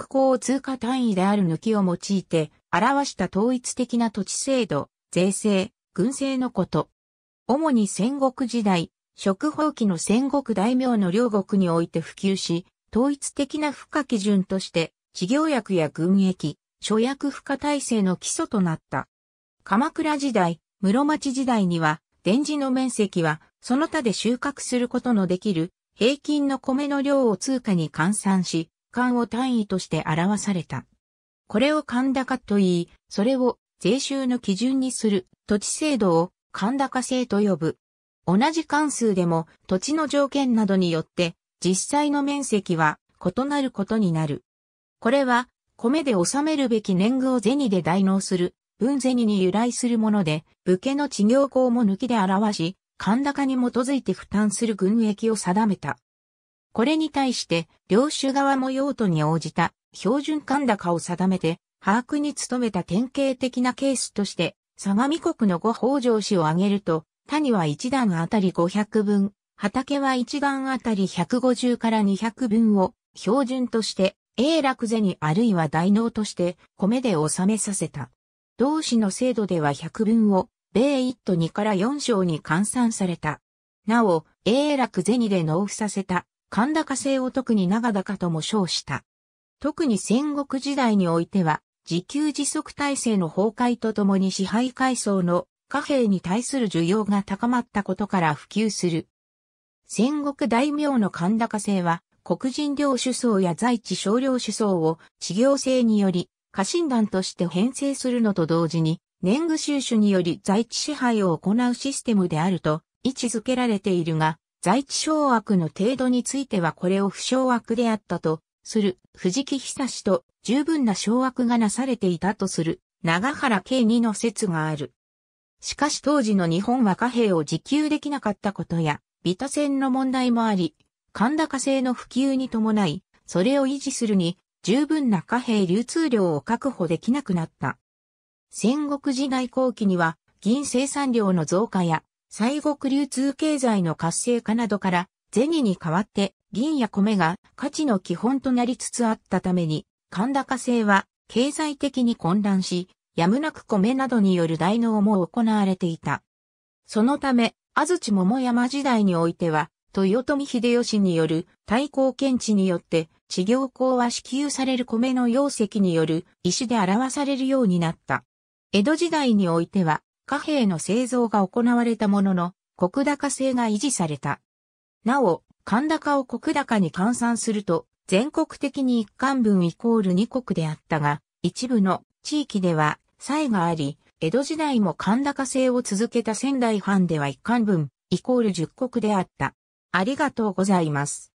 国交通貨単位である抜きを用いて、表した統一的な土地制度、税制、軍制のこと。主に戦国時代、食法期の戦国大名の両国において普及し、統一的な付加基準として、事業薬や軍役、諸薬付加体制の基礎となった。鎌倉時代、室町時代には、電磁の面積は、その他で収穫することのできる、平均の米の量を通貨に換算し、間を単位として表された。これを間高と言い、それを税収の基準にする土地制度を間高制と呼ぶ。同じ関数でも土地の条件などによって実際の面積は異なることになる。これは米で納めるべき年貢を銭で代納する分銭に由来するもので、武家の地行項も抜きで表し、間高に基づいて負担する軍役を定めた。これに対して、領主側も用途に応じた標準間高を定めて、把握に努めた典型的なケースとして、相模国の五北条氏を挙げると、谷は一段あたり500分、畑は一段あたり150から200分を標準として、永楽銭あるいは大脳として米で納めさせた。同氏の制度では100分を、米1と2から4章に換算された。なお、永楽銭で納付させた神高性を特に長高とも称した。特に戦国時代においては、自給自足体制の崩壊とともに支配階層の貨幣に対する需要が高まったことから普及する。戦国大名の神高性は、黒人領主層や在地少量主層を地業制により、家臣団として編成するのと同時に、年貢収取により在地支配を行うシステムであると位置づけられているが、在地掌握の程度についてはこれを不掌握であったとする藤木久氏と十分な掌握がなされていたとする長原慶二の説がある。しかし当時の日本は貨幣を自給できなかったことや、ビタ戦の問題もあり、神高制の普及に伴い、それを維持するに十分な貨幣流通量を確保できなくなった。戦国時代後期には銀生産量の増加や西国流通経済の活性化などから、銭に代わって銀や米が価値の基本となりつつあったために、神高制は経済的に混乱し、やむなく米などによる大農も行われていた。そのため、安土桃山時代においては、豊臣秀吉による対抗検知によって、地行港は支給される米の容積による石で表されるようになった。江戸時代においては、貨幣の製造が行われたものの、国高制が維持された。なお、神高を国高に換算すると、全国的に一貫分イコール二国であったが、一部の地域では差異があり、江戸時代も神高制を続けた仙台藩では一貫分イコール十国であった。ありがとうございます。